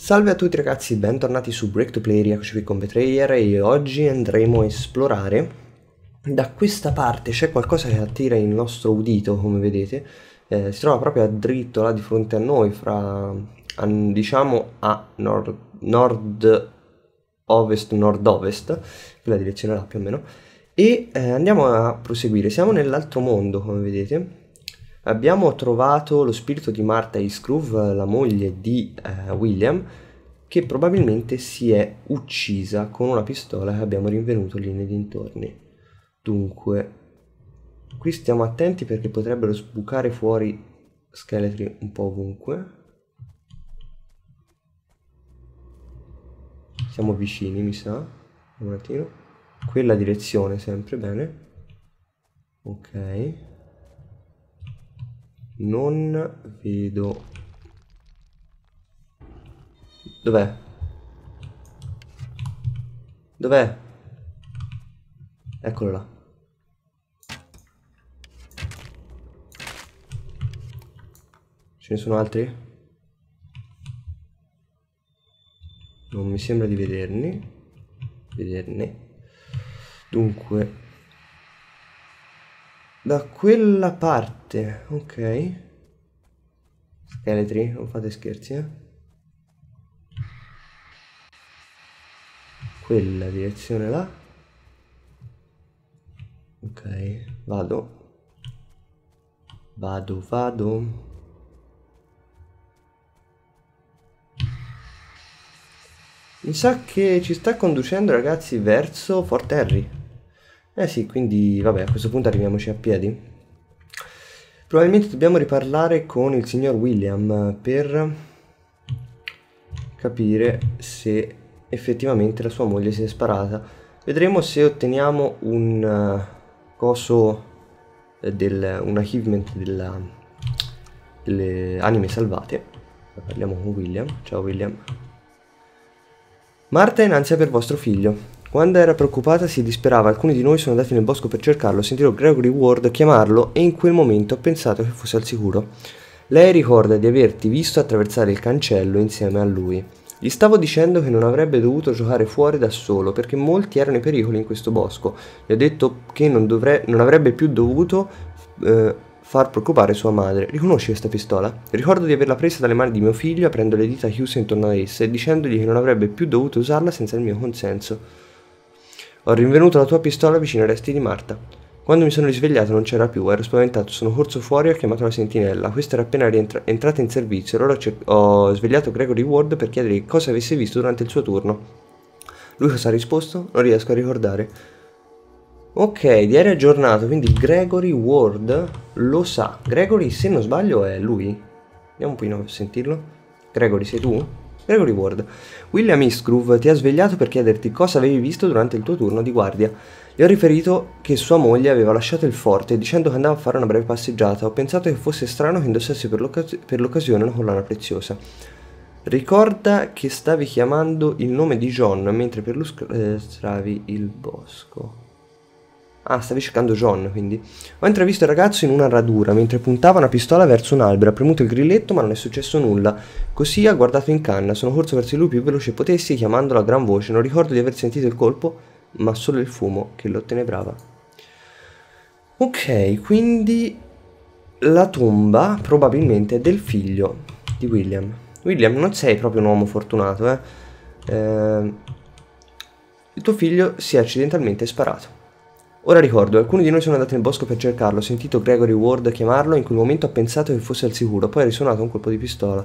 Salve a tutti ragazzi, bentornati su Break to Play, eccoci qui con Betrayer e oggi andremo a esplorare. Da questa parte c'è qualcosa che attira il nostro udito, come vedete. Eh, si trova proprio a dritto là di fronte a noi, fra a, diciamo a nord, nord ovest nord ovest, quella direzione là più o meno. E eh, andiamo a proseguire, siamo nell'altro mondo come vedete, abbiamo trovato lo spirito di Martha Iscrove, la moglie di eh, William, che probabilmente si è uccisa con una pistola che abbiamo rinvenuto lì nei dintorni. Dunque, qui stiamo attenti perché potrebbero sbucare fuori scheletri un po' ovunque. Siamo vicini, mi sa. Un attimo. Quella direzione, sempre bene. Ok. Non vedo... Dov'è? Dov'è? Eccolo là. Ce ne sono altri? Non mi sembra di vederne Vederne. Dunque, da quella parte, ok. Scheletri, non fate scherzi, eh. Quella direzione là. Ok, vado. Vado, vado. Mi sa che ci sta conducendo ragazzi verso Fort Henry. Eh sì, quindi vabbè, a questo punto arriviamoci a piedi. Probabilmente dobbiamo riparlare con il signor William per capire se effettivamente la sua moglie si è sparata. Vedremo se otteniamo un eh, coso del, un achievement della, delle anime salvate. Parliamo con William. Ciao William. Marta è in ansia per vostro figlio. Quando era preoccupata si disperava, alcuni di noi sono andati nel bosco per cercarlo, sentirò Gregory Ward chiamarlo e in quel momento ho pensato che fosse al sicuro. Lei ricorda di averti visto attraversare il cancello insieme a lui. Gli stavo dicendo che non avrebbe dovuto giocare fuori da solo perché molti erano i pericoli in questo bosco. Gli ho detto che non, dovre- non avrebbe più dovuto eh, far preoccupare sua madre. Riconosci questa pistola? Ricordo di averla presa dalle mani di mio figlio aprendo le dita chiuse intorno a essa e dicendogli che non avrebbe più dovuto usarla senza il mio consenso. Ho rinvenuto la tua pistola vicino ai resti di Marta. Quando mi sono risvegliato non c'era più, ero spaventato, sono corso fuori e ho chiamato la sentinella. Questa era appena rientra- entrata in servizio, allora ho svegliato Gregory Ward per chiedergli cosa avesse visto durante il suo turno. Lui cosa ha risposto? Non riesco a ricordare. Ok, diario aggiornato, quindi Gregory Ward lo sa. Gregory, se non sbaglio, è lui. Andiamo un po' a sentirlo. Gregory, sei tu? Prego Reward. William Isgrove ti ha svegliato per chiederti cosa avevi visto durante il tuo turno di guardia. Gli ho riferito che sua moglie aveva lasciato il forte dicendo che andava a fare una breve passeggiata. Ho pensato che fosse strano che indossassi per, l'occas- per l'occasione una collana preziosa. Ricorda che stavi chiamando il nome di John mentre perlustravi eh, il bosco. Ah, stavi cercando John, quindi. Ho intravisto il ragazzo in una radura mentre puntava una pistola verso un albero. Ha premuto il grilletto, ma non è successo nulla. Così ha guardato in canna. Sono corso verso lui più veloce potessi, chiamandolo a gran voce. Non ricordo di aver sentito il colpo, ma solo il fumo che lo tenebrava. Ok, quindi la tomba probabilmente è del figlio di William. William, non sei proprio un uomo fortunato, eh. eh il tuo figlio si è accidentalmente sparato. Ora ricordo, alcuni di noi sono andati nel bosco per cercarlo, ho sentito Gregory Ward chiamarlo, in quel momento ho pensato che fosse al sicuro, poi ha risuonato un colpo di pistola.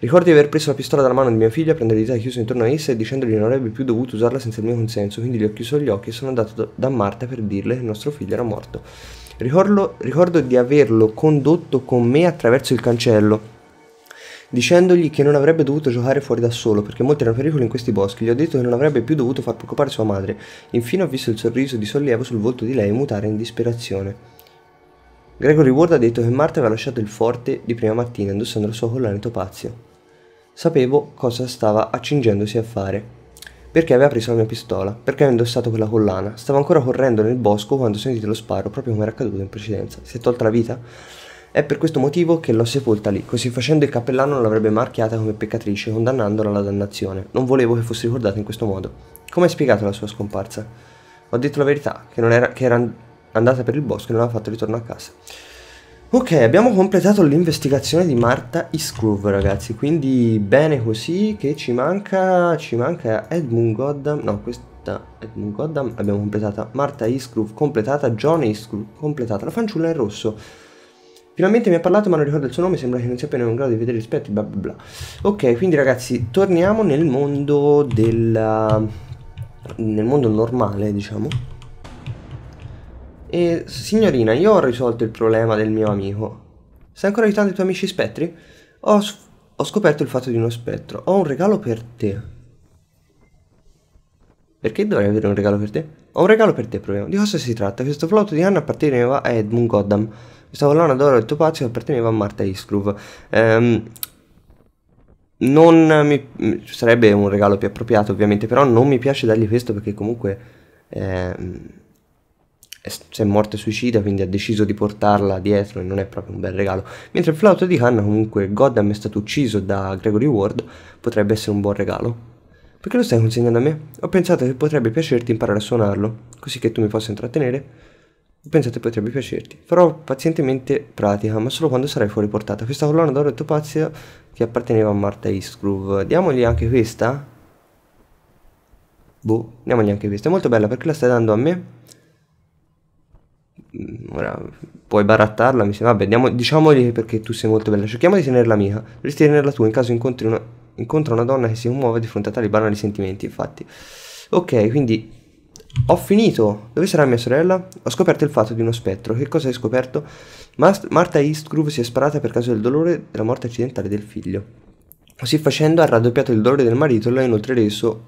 Ricordo di aver preso la pistola dalla mano di mia figlia, prendere le dita chiuse intorno a essa e dicendogli che non avrebbe più dovuto usarla senza il mio consenso, quindi gli ho chiuso gli occhi e sono andato da Marta per dirle che il nostro figlio era morto. ricordo, ricordo di averlo condotto con me attraverso il cancello dicendogli che non avrebbe dovuto giocare fuori da solo perché molti erano pericoli in questi boschi. Gli ho detto che non avrebbe più dovuto far preoccupare sua madre. Infine ho visto il sorriso di sollievo sul volto di lei mutare in disperazione. Gregory Ward ha detto che Marta aveva lasciato il forte di prima mattina indossando la sua collana topazio. Sapevo cosa stava accingendosi a fare perché aveva preso la mia pistola, perché aveva indossato quella collana. Stavo ancora correndo nel bosco quando ho sentito lo sparo, proprio come era accaduto in precedenza. Si è tolta la vita? È per questo motivo che l'ho sepolta lì, così facendo il cappellano l'avrebbe marchiata come peccatrice, condannandola alla dannazione. Non volevo che fosse ricordata in questo modo. Come hai spiegato la sua scomparsa? Ho detto la verità, che, era, che era andata per il bosco e non aveva fatto ritorno a casa. Ok, abbiamo completato l'investigazione di Marta Iscrove, ragazzi, quindi bene così che ci manca, ci manca Edmund Goddam, no, questa Edmund Goddam abbiamo completata, Marta Iscrove completata, John Iscrove completata, la fanciulla in rosso Finalmente mi ha parlato ma non ricordo il suo nome, sembra che non sia appena in grado di vedere gli specchi, bla bla bla. Ok, quindi ragazzi, torniamo nel mondo del... nel mondo normale, diciamo. E signorina, io ho risolto il problema del mio amico. Stai ancora aiutando i tuoi amici spettri? Ho, ho scoperto il fatto di uno spettro. Ho un regalo per te. Perché dovrei avere un regalo per te? Ho un regalo per te, proviamo. Di cosa si tratta? Questo flotto di Anna apparteneva a Edmund Goddam. Questa collana d'oro del topazio apparteneva a Marta Iskrov. Ehm, non mi, sarebbe un regalo più appropriato ovviamente, però non mi piace dargli questo perché comunque ehm, è, è morto suicida, quindi ha deciso di portarla dietro e non è proprio un bel regalo. Mentre il flauto di Hanna comunque Goddam è stato ucciso da Gregory Ward, potrebbe essere un buon regalo. Perché lo stai consegnando a me? Ho pensato che potrebbe piacerti imparare a suonarlo, così che tu mi possa intrattenere pensate potrebbe piacerti. Farò pazientemente pratica, ma solo quando sarai fuori portata. Questa collana d'oro è tuo pazzo che apparteneva a Marta Eastgrove. Diamogli anche questa? Boh, diamogli anche questa. È molto bella perché la stai dando a me. Mm, ora, puoi barattarla, mi sembra. Vabbè, diamo, diciamogli perché tu sei molto bella. Cerchiamo di tenerla mia. Dovresti tenerla tu in caso incontri una, incontra una donna che si muove di fronte a tali banali sentimenti, infatti. Ok, quindi ho finito! Dove sarà mia sorella? Ho scoperto il fatto di uno spettro. Che cosa hai scoperto? Mas Marta Eastgrove si è sparata per causa del dolore della morte accidentale del figlio. Così facendo ha raddoppiato il dolore del marito e lo ha inoltre reso...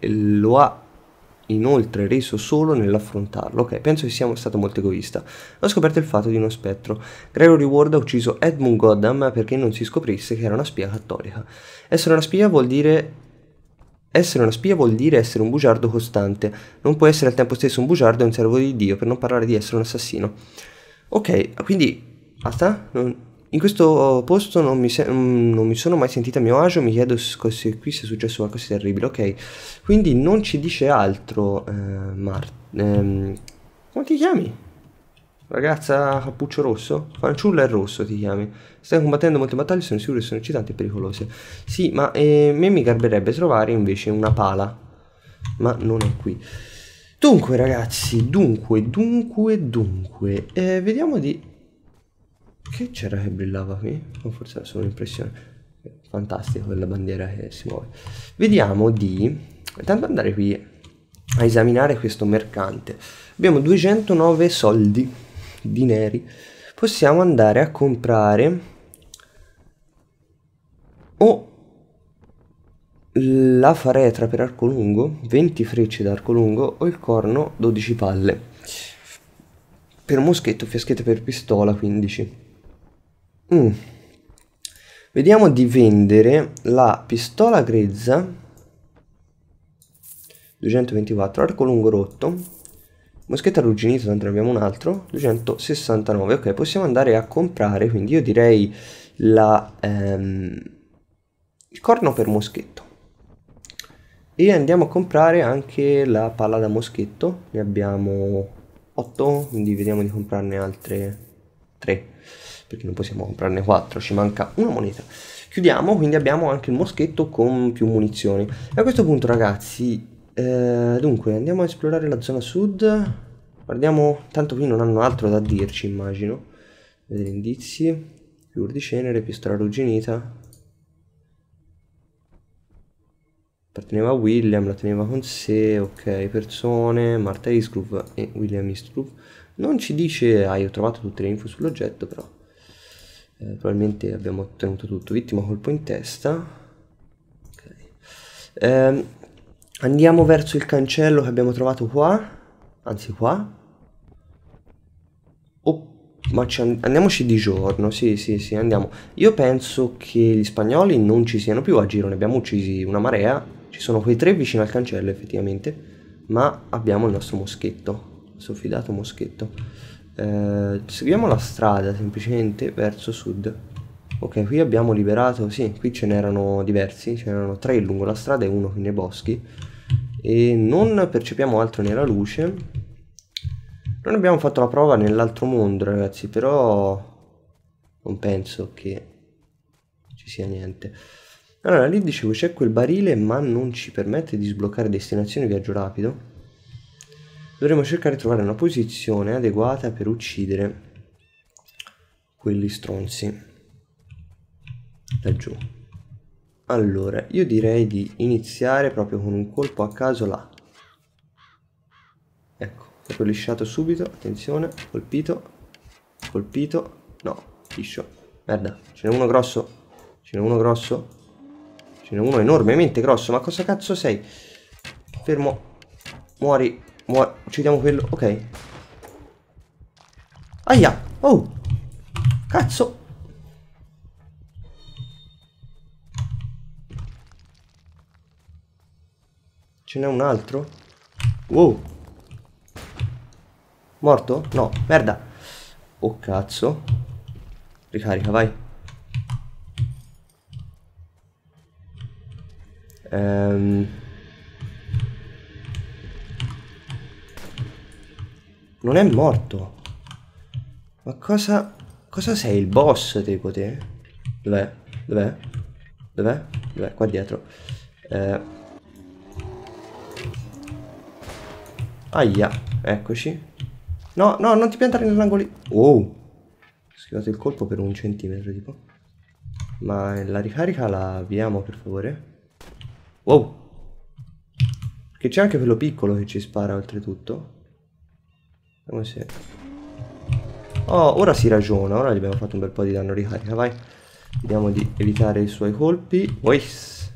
lo ha inoltre reso solo nell'affrontarlo. Ok, penso che sia stato molto egoista. Ho scoperto il fatto di uno spettro. Gregory Ward ha ucciso Edmund Goddam perché non si scoprisse che era una spia cattolica. Essere una spia vuol dire essere una spia vuol dire essere un bugiardo costante, non può essere al tempo stesso un bugiardo e un servo di Dio, per non parlare di essere un assassino. Ok, quindi basta? Non... In questo posto non mi, mm, non mi, sono mai sentita a mio agio, mi chiedo se qui sia successo qualcosa di terribile, ok? Quindi non ci dice altro, eh, Mar... Ehm, come ti chiami? Ragazza cappuccio rosso? Fanciulla e rosso ti chiami. Stai combattendo molte battaglie, sono sicuro che sono eccitanti e pericolose. Sì, ma eh, a me mi garberebbe trovare invece una pala. Ma non è qui. Dunque ragazzi, dunque, dunque, dunque. Eh, vediamo di... Che c'era che brillava qui? O oh, forse era solo un'impressione. Fantastico quella bandiera che si muove. Vediamo di... Intanto andare qui a esaminare questo mercante. Abbiamo 209 soldi di neri possiamo andare a comprare o la faretra per arco lungo 20 frecce d'arco lungo o il corno 12 palle per moschetto fiaschetta per pistola 15 mm. vediamo di vendere la pistola grezza 224 arco lungo rotto moschetto arrugginito tanto ne abbiamo un altro, 269, ok, possiamo andare a comprare, quindi io direi la, ehm, il corno per moschetto. E andiamo a comprare anche la palla da moschetto, ne abbiamo 8, quindi vediamo di comprarne altre 3, perché non possiamo comprarne 4, ci manca una moneta. Chiudiamo, quindi abbiamo anche il moschetto con più munizioni. E a questo punto ragazzi eh, dunque, andiamo a esplorare la zona sud. Guardiamo, tanto qui non hanno altro da dirci, immagino. Vedere indizi. Fior di cenere, pistola arrugginita. Apparteneva a William, la teneva con sé, ok, persone, Marta Isgrove e William Eastgrove. Non ci dice, ah, io ho trovato tutte le info sull'oggetto, però eh, probabilmente abbiamo ottenuto tutto. Vittima colpo in testa. Ok. Eh, Andiamo verso il cancello che abbiamo trovato qua. Anzi qua. Oh, ma andiamoci di giorno. Sì, sì, sì, andiamo. Io penso che gli spagnoli non ci siano più a giro. Ne abbiamo uccisi una marea. Ci sono quei tre vicino al cancello effettivamente. Ma abbiamo il nostro moschetto. Il soffidato moschetto. Eh, seguiamo la strada semplicemente verso sud. Ok, qui abbiamo liberato, sì, qui ce n'erano diversi, ce n'erano tre lungo la strada e uno nei boschi e non percepiamo altro nella luce non abbiamo fatto la prova nell'altro mondo ragazzi però non penso che ci sia niente allora lì dicevo c'è quel barile ma non ci permette di sbloccare destinazione viaggio rapido dovremmo cercare di trovare una posizione adeguata per uccidere quelli stronzi laggiù allora, io direi di iniziare proprio con un colpo a caso là. Ecco, proprio lisciato subito, attenzione, colpito, colpito, no, liscio. Merda, ce n'è uno grosso, ce n'è uno grosso, ce n'è uno enormemente grosso, ma cosa cazzo sei? Fermo, muori, muori, uccidiamo quello, ok. Aia, oh, cazzo, Ce n'è un altro? Wow. Morto? No, merda. Oh cazzo. Ricarica, vai. Ehm... Non è morto. Ma cosa... Cosa sei? Il boss, tipo, te? Dov'è? Dov'è? Dov'è? Dov'è? Qua dietro. Eh... Aia, eccoci. No, no, non ti piantare nell'angolo. Oh, ho schivato il colpo per un centimetro tipo. Ma la ricarica la avviamo per favore. Wow. Che c'è anche quello piccolo che ci spara oltretutto. Vediamo se... Oh, ora si ragiona, ora gli abbiamo fatto un bel po' di danno ricarica, vai. Vediamo di evitare i suoi colpi. Ois.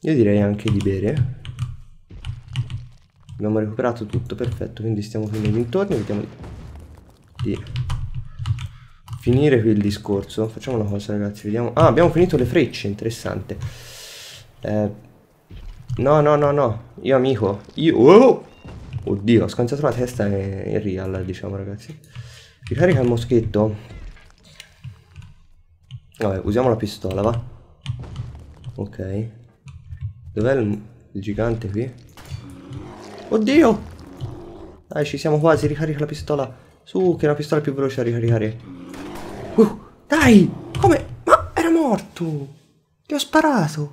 Io direi anche di bere abbiamo recuperato tutto perfetto quindi stiamo finendo intorno vediamo di finire qui il discorso facciamo una cosa ragazzi vediamo ah abbiamo finito le frecce interessante eh, no no no no io amico io oh! oddio ho scansato la testa in real diciamo ragazzi ricarica il moschetto vabbè usiamo la pistola va ok dov'è il, il gigante qui Oddio! Dai, ci siamo quasi, ricarica la pistola. Su, che è la pistola più veloce a ricaricare. Uh, dai! Come? Ma era morto! Ti ho sparato!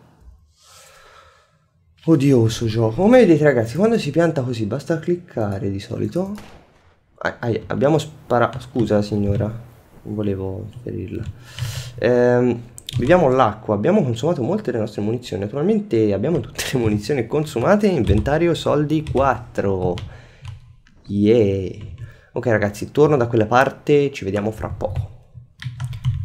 Odioso gioco. Come vedete ragazzi, quando si pianta così basta cliccare di solito. Ah, ah, abbiamo sparato... Scusa signora, non volevo ferirla. Ehm... Beviamo l'acqua, abbiamo consumato molte delle nostre munizioni, naturalmente abbiamo tutte le munizioni consumate, inventario soldi 4. Yeah. Ok ragazzi, torno da quella parte, ci vediamo fra poco.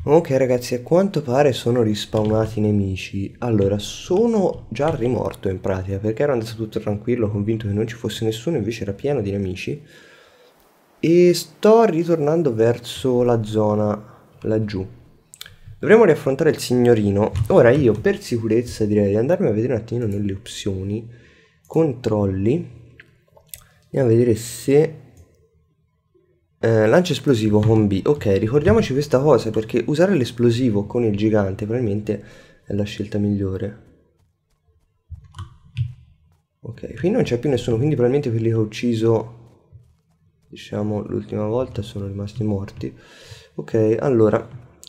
Ok ragazzi, a quanto pare sono rispawnati i nemici. Allora, sono già rimorto in pratica, perché ero andato tutto tranquillo, convinto che non ci fosse nessuno, invece era pieno di nemici. E sto ritornando verso la zona laggiù. Dovremmo riaffrontare il signorino. Ora io per sicurezza direi di andarmi a vedere un attimino nelle opzioni. Controlli. Andiamo a vedere se... Eh, lancio esplosivo con B. Ok, ricordiamoci questa cosa perché usare l'esplosivo con il gigante probabilmente è la scelta migliore. Ok, qui non c'è più nessuno, quindi probabilmente quelli che ho ucciso, diciamo, l'ultima volta sono rimasti morti. Ok, allora,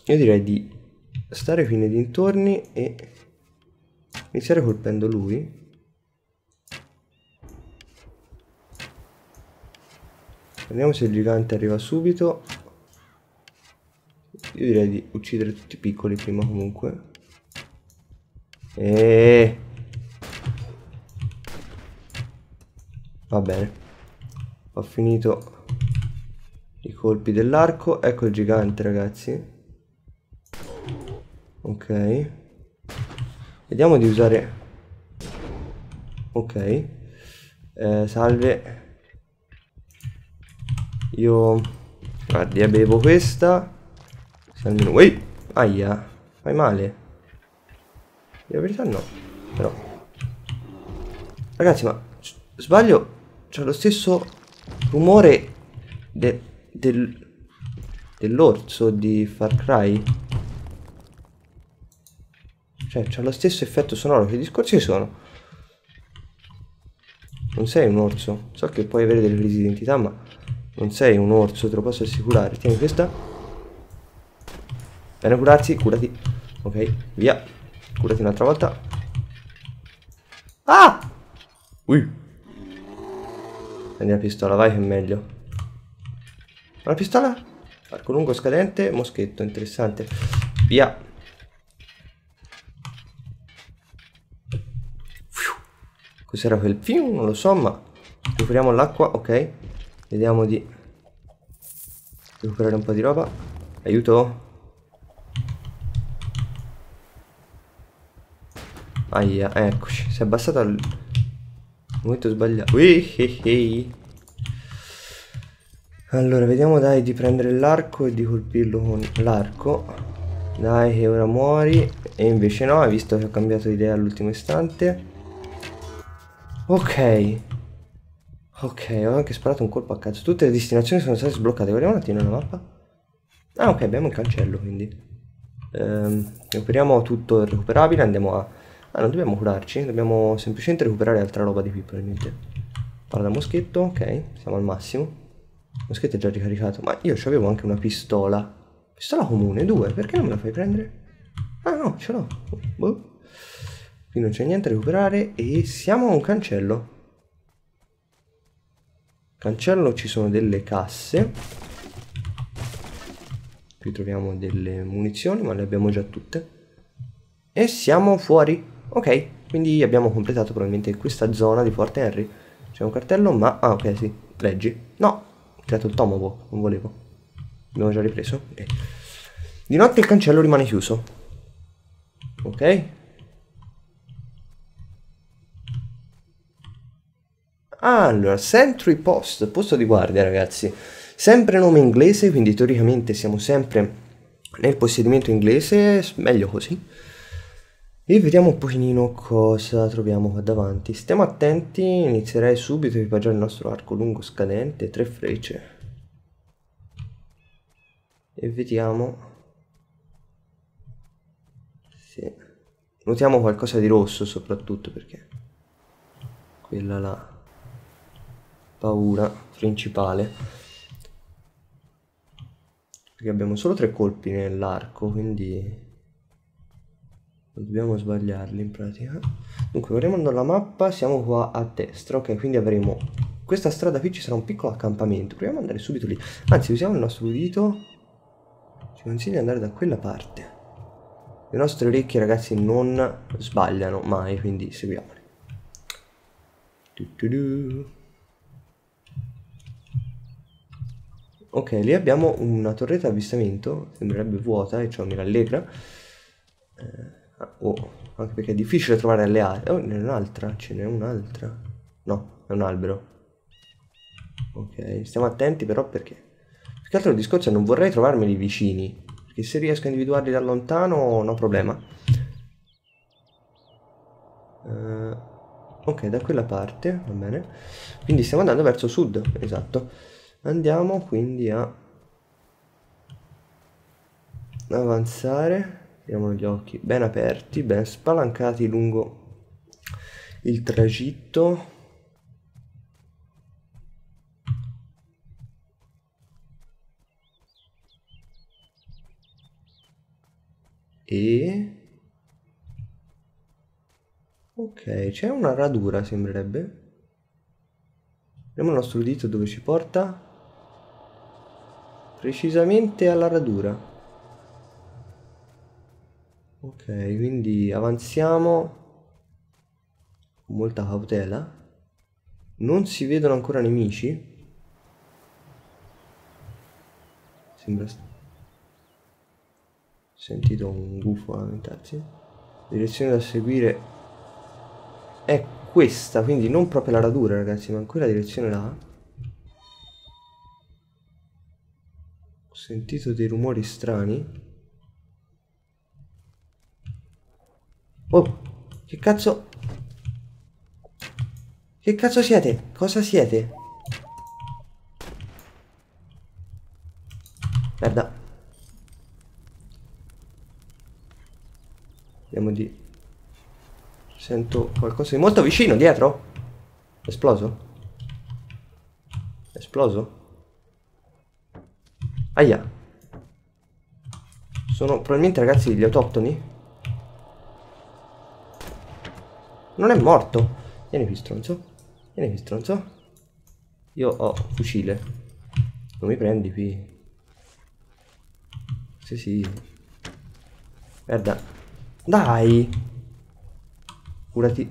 io direi di stare qui nei dintorni e iniziare colpendo lui Vediamo se il gigante arriva subito. Io direi di uccidere tutti i piccoli prima comunque. E... Va bene. Ho finito i colpi dell'arco. Ecco il gigante ragazzi ok vediamo di usare ok eh, salve io guardi bevo questa se almeno Ehi! aia fai male in verità no però ragazzi ma sbaglio c'è lo stesso rumore de del dell'orso di Far Cry cioè, c'ha lo stesso effetto sonoro. Che discorsi sono? Non sei un orso. So che puoi avere delle crisi di identità, ma non sei un orso, te lo posso assicurare. Tieni questa. Bene, curarsi, curati. Ok, via. Curati un'altra volta. Ah! Ui. Prendi la pistola, vai che è meglio. Una pistola? Arco lungo scadente, moschetto, interessante. Via. Cos'era quel più? Non lo so, ma recuperiamo l'acqua, ok. Vediamo di recuperare un po' di roba. Aiuto. Aia, eccoci. Si è abbassata al momento sbagliato. Uihihi. Allora, vediamo dai di prendere l'arco e di colpirlo con l'arco. Dai che ora muori. E invece no, hai visto che ho cambiato idea all'ultimo istante. Ok. Ok, ho anche sparato un colpo a cazzo. Tutte le destinazioni sono state sbloccate. Vediamo un attimo la mappa. Ah, ok, abbiamo il cancello, quindi. Ehm, recuperiamo tutto il recuperabile, andiamo a... Ah, non dobbiamo curarci, dobbiamo semplicemente recuperare altra roba di qui, probabilmente. Parla da moschetto, ok, siamo al massimo. Il moschetto è già ricaricato, ma io avevo anche una pistola. Pistola comune, due, perché non me la fai prendere? Ah no, ce l'ho. Boh. Qui non c'è niente da recuperare e siamo a un cancello. Cancello ci sono delle casse. Qui troviamo delle munizioni, ma le abbiamo già tutte. E siamo fuori. Ok, quindi abbiamo completato probabilmente questa zona di Fort Henry. C'è un cartello, ma... Ah, ok, sì. Leggi. No, ho creato il tomobo, non volevo. Abbiamo già ripreso. Ok. Di notte il cancello rimane chiuso. Ok, Ah, allora, Sentry Post, posto di guardia ragazzi, sempre nome inglese, quindi teoricamente siamo sempre nel possedimento inglese, meglio così. E vediamo un pochino cosa troviamo qua davanti. Stiamo attenti, inizierei subito a equipaggiare il nostro arco lungo scadente, tre frecce. E vediamo... Sì. Notiamo qualcosa di rosso soprattutto perché... Quella là paura principale. Perché abbiamo solo tre colpi nell'arco, quindi non dobbiamo sbagliarli in pratica. Dunque, vorremmo andare alla mappa, siamo qua a destra, ok, quindi avremo questa strada qui, ci sarà un piccolo accampamento, proviamo ad andare subito lì. Anzi, usiamo il nostro udito, ci consiglia di andare da quella parte. Le nostre orecchie, ragazzi, non sbagliano mai, quindi seguiamole. Du, du, du. Ok, lì abbiamo una torretta avvistamento, sembrerebbe vuota e ciò mi rallegra. Eh, ah, oh, anche perché è difficile trovare alleati. Oh, ne è un'altra, ce n'è un'altra. No, è un albero. Ok, stiamo attenti però perché... Più che altro il discorso è non vorrei trovarmeli vicini, perché se riesco a individuarli da lontano no problema. Eh, ok, da quella parte, va bene. Quindi stiamo andando verso sud, esatto andiamo quindi a avanzare abbiamo gli occhi ben aperti ben spalancati lungo il tragitto e ok c'è una radura sembrerebbe vediamo il nostro dito dove ci porta precisamente alla radura ok quindi avanziamo con molta cautela non si vedono ancora nemici sembra sentito un gufo lamentarsi direzione da seguire è questa quindi non proprio la radura ragazzi ma ancora la direzione da sentito dei rumori strani. Oh, che cazzo... Che cazzo siete? Cosa siete? Merda. Vediamo di... Sento qualcosa di molto vicino dietro. Esploso? Esploso? Aia. Sono probabilmente ragazzi gli autoctoni. Non è morto. Vieni qui stronzo. Vieni qui stronzo. Io ho fucile. Non mi prendi qui. Sì sì. Guarda. Dai. Curati.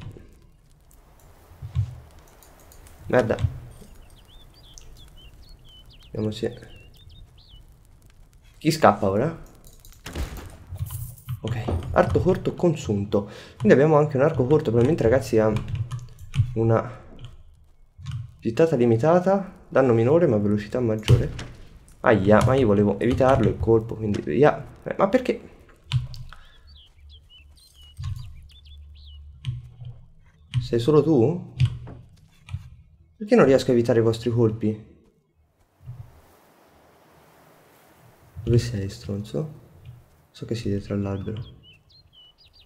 Merda. Vediamo se... Chi scappa ora? Ok, arco corto consunto. Quindi abbiamo anche un arco corto, probabilmente ragazzi ha una gittata limitata, danno minore ma velocità maggiore. Aia, ma io volevo evitarlo il colpo, quindi... via. Eh, ma perché? Sei solo tu? Perché non riesco a evitare i vostri colpi? Dove sei, stronzo? So che sei dietro all'albero.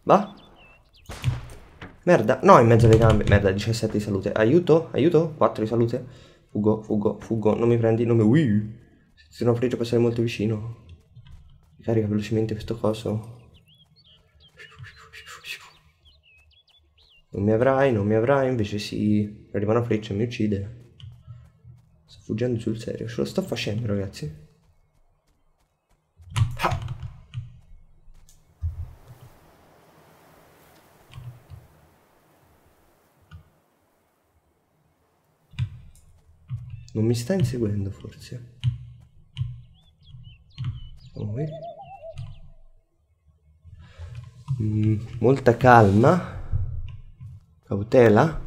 Va? Merda, no, in mezzo alle gambe. Merda, 17 di salute. Aiuto, aiuto, 4 di salute. Fugo, fugo, fugo. Non mi prendi, non mi... Ui. Se non fregio passare molto vicino. Ricarica velocemente questo coso. Non mi avrai, non mi avrai, invece sì. Arriva una freccia e mi uccide. Sto fuggendo sul serio. Ce lo sto facendo, ragazzi. Non mi sta inseguendo forse. Poi. Mm, molta calma. Cautela.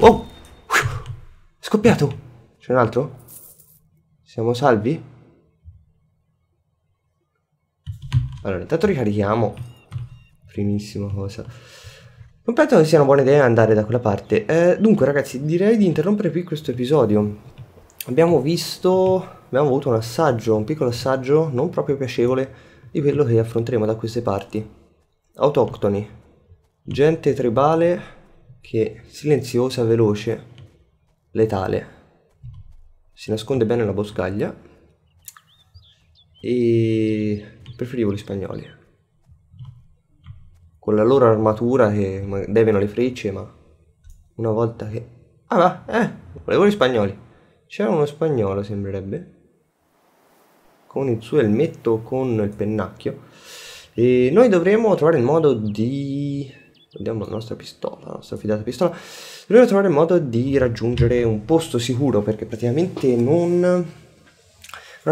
Oh! Scoppiato! C'è un altro? Siamo salvi? Allora, intanto ricarichiamo. Primissima cosa. Non penso che sia una buona idea andare da quella parte. Eh, dunque ragazzi, direi di interrompere qui questo episodio. Abbiamo visto, abbiamo avuto un assaggio, un piccolo assaggio non proprio piacevole di quello che affronteremo da queste parti. Autoctoni, gente tribale che silenziosa, veloce, letale. Si nasconde bene la boscaglia e preferivo gli spagnoli con la loro armatura che devono le frecce, ma una volta che... Ah va, eh, volevo gli spagnoli. C'era uno spagnolo, sembrerebbe, con il suo elmetto, con il pennacchio. E noi dovremo trovare il modo di... Vediamo la nostra pistola, la nostra fidata pistola. Dovremo trovare il modo di raggiungere un posto sicuro, perché praticamente non... Non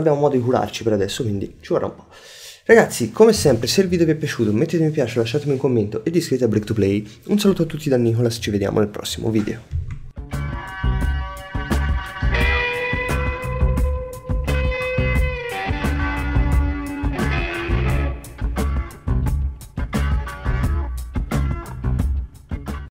abbiamo modo di curarci per adesso, quindi ci vorrà un po'. Ragazzi, come sempre, se il video vi è piaciuto mettete mi piace, lasciatemi un commento ed iscrivetevi a Break 2 Play. Un saluto a tutti da Nicolas, ci vediamo nel prossimo video.